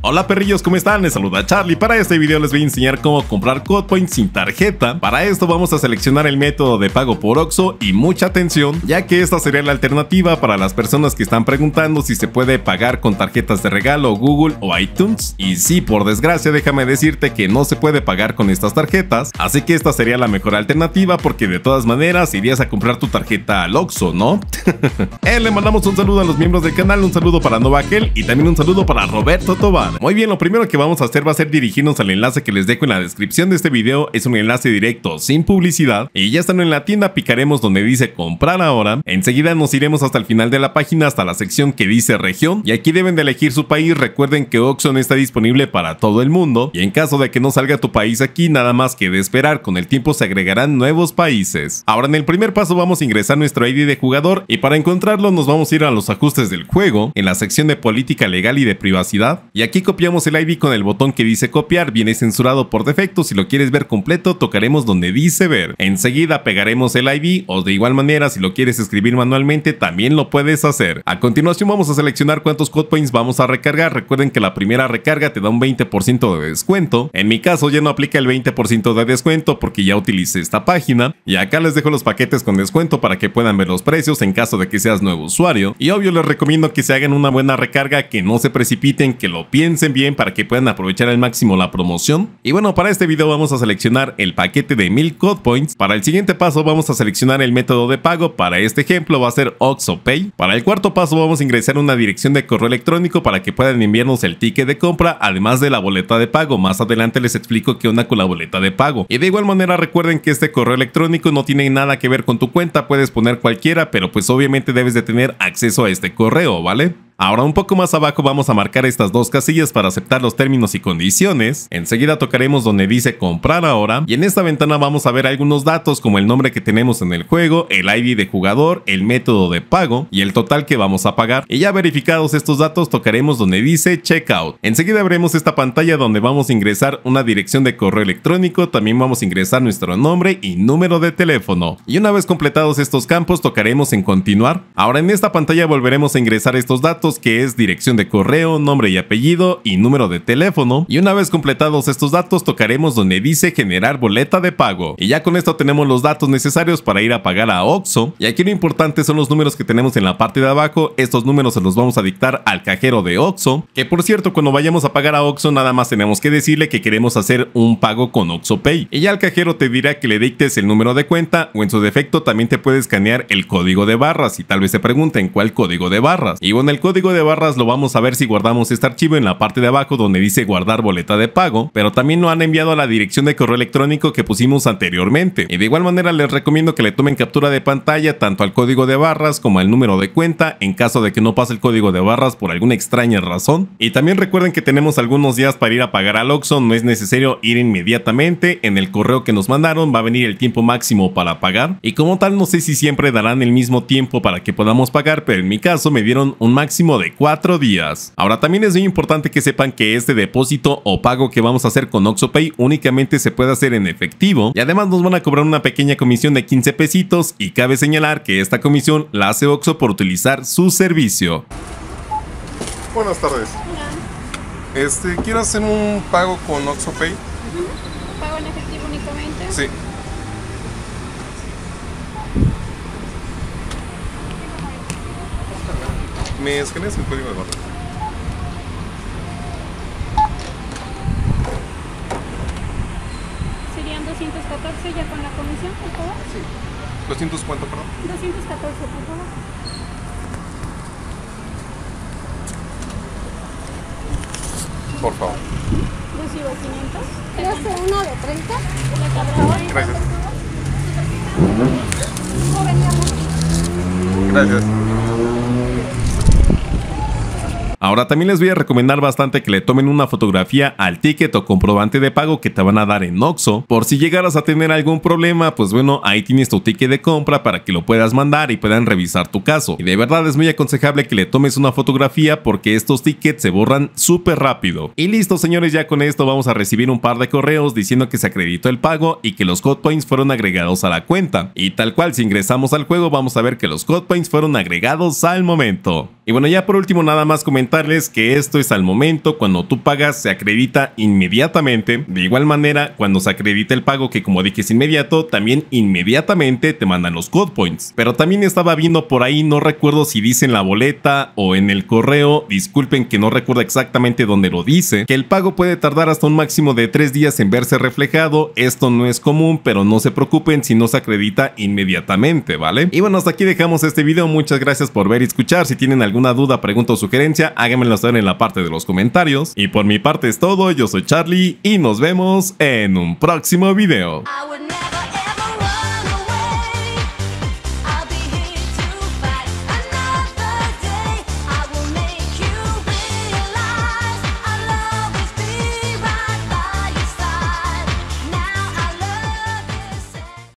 Hola perrillos, ¿cómo están? Les saluda Charlie. Para este video les voy a enseñar cómo comprar CodePoint sin tarjeta. Para esto vamos a seleccionar el método de pago por OXO y mucha atención, ya que esta sería la alternativa para las personas que están preguntando si se puede pagar con tarjetas de regalo, Google o iTunes. Y sí, por desgracia, déjame decirte que no se puede pagar con estas tarjetas, así que esta sería la mejor alternativa porque de todas maneras irías a comprar tu tarjeta al OXO, ¿no? eh, le mandamos un saludo a los miembros del canal, un saludo para Novakel y también un saludo para Roberto Toba. Muy bien, lo primero que vamos a hacer va a ser dirigirnos al enlace que les dejo en la descripción de este video. Es un enlace directo, sin publicidad. Y ya estando en la tienda, picaremos donde dice comprar ahora. Enseguida nos iremos hasta el final de la página, hasta la sección que dice región. Y aquí deben de elegir su país. Recuerden que Oxxon está disponible para todo el mundo. Y en caso de que no salga tu país aquí, nada más que de esperar. Con el tiempo se agregarán nuevos países. Ahora en el primer paso vamos a ingresar nuestro ID de jugador. Y para encontrarlo nos vamos a ir a los ajustes del juego. En la sección de política legal y de privacidad. Y aquí copiamos el ID con el botón que dice copiar, viene censurado por defecto, si lo quieres ver completo tocaremos donde dice ver. Enseguida pegaremos el ID o de igual manera si lo quieres escribir manualmente también lo puedes hacer. A continuación vamos a seleccionar cuántos code points vamos a recargar, recuerden que la primera recarga te da un 20% de descuento, en mi caso ya no aplica el 20% de descuento porque ya utilicé esta página y acá les dejo los paquetes con descuento para que puedan ver los precios en caso de que seas nuevo usuario y obvio les recomiendo que se hagan una buena recarga, que no se precipiten, que lo piensen piensen bien para que puedan aprovechar al máximo la promoción. Y bueno, para este video vamos a seleccionar el paquete de 1000 Code Points. Para el siguiente paso vamos a seleccionar el método de pago. Para este ejemplo va a ser Pay. Para el cuarto paso vamos a ingresar una dirección de correo electrónico para que puedan enviarnos el ticket de compra, además de la boleta de pago. Más adelante les explico qué onda con la boleta de pago. Y de igual manera recuerden que este correo electrónico no tiene nada que ver con tu cuenta, puedes poner cualquiera, pero pues obviamente debes de tener acceso a este correo, ¿vale? Ahora un poco más abajo vamos a marcar estas dos casillas para aceptar los términos y condiciones. Enseguida tocaremos donde dice comprar ahora. Y en esta ventana vamos a ver algunos datos como el nombre que tenemos en el juego, el ID de jugador, el método de pago y el total que vamos a pagar. Y ya verificados estos datos tocaremos donde dice checkout. Enseguida veremos esta pantalla donde vamos a ingresar una dirección de correo electrónico. También vamos a ingresar nuestro nombre y número de teléfono. Y una vez completados estos campos tocaremos en continuar. Ahora en esta pantalla volveremos a ingresar estos datos que es dirección de correo, nombre y apellido y número de teléfono. Y una vez completados estos datos tocaremos donde dice generar boleta de pago. Y ya con esto tenemos los datos necesarios para ir a pagar a Oxxo. Y aquí lo importante son los números que tenemos en la parte de abajo. Estos números se los vamos a dictar al cajero de Oxxo. Que por cierto, cuando vayamos a pagar a Oxo, nada más tenemos que decirle que queremos hacer un pago con Oxo Pay. Y ya el cajero te dirá que le dictes el número de cuenta o en su defecto también te puede escanear el código de barras y tal vez te pregunten cuál código de barras. Y bueno, el código código de barras lo vamos a ver si guardamos este archivo en la parte de abajo donde dice guardar boleta de pago, pero también no han enviado a la dirección de correo electrónico que pusimos anteriormente. Y de igual manera les recomiendo que le tomen captura de pantalla tanto al código de barras como al número de cuenta en caso de que no pase el código de barras por alguna extraña razón. Y también recuerden que tenemos algunos días para ir a pagar al Oxxo, no es necesario ir inmediatamente, en el correo que nos mandaron va a venir el tiempo máximo para pagar y como tal no sé si siempre darán el mismo tiempo para que podamos pagar, pero en mi caso me dieron un máximo de 4 días. Ahora también es muy importante que sepan que este depósito o pago que vamos a hacer con OxoPay únicamente se puede hacer en efectivo y además nos van a cobrar una pequeña comisión de 15 pesitos y cabe señalar que esta comisión la hace Oxo por utilizar su servicio. Buenas tardes. Este, quiero hacer un pago con OxoPay. ¿Pago en efectivo únicamente? Sí. ¿Me escaneas el código de barra? Serían 214 ya con la comisión, por favor. Sí. 200 cuánto, perdón? 214, por favor. Por favor. Recibo 500. 13, uno de 30. Le Gracias. Gracias. Ahora también les voy a recomendar bastante que le tomen una fotografía al ticket o comprobante de pago que te van a dar en Oxo, Por si llegaras a tener algún problema, pues bueno, ahí tienes tu ticket de compra para que lo puedas mandar y puedan revisar tu caso. Y de verdad es muy aconsejable que le tomes una fotografía porque estos tickets se borran súper rápido. Y listo señores, ya con esto vamos a recibir un par de correos diciendo que se acreditó el pago y que los hotpoints fueron agregados a la cuenta. Y tal cual si ingresamos al juego vamos a ver que los hotpoints fueron agregados al momento. Y bueno, ya por último nada más comentarles que esto es al momento, cuando tú pagas se acredita inmediatamente. De igual manera, cuando se acredita el pago que como dije es inmediato, también inmediatamente te mandan los code points. Pero también estaba viendo por ahí, no recuerdo si dice en la boleta o en el correo, disculpen que no recuerdo exactamente dónde lo dice, que el pago puede tardar hasta un máximo de tres días en verse reflejado. Esto no es común, pero no se preocupen si no se acredita inmediatamente, ¿vale? Y bueno, hasta aquí dejamos este video. Muchas gracias por ver y escuchar. Si tienen algún una duda, pregunta o sugerencia, háganmelo saber en la parte de los comentarios. Y por mi parte es todo, yo soy Charlie y nos vemos en un próximo video.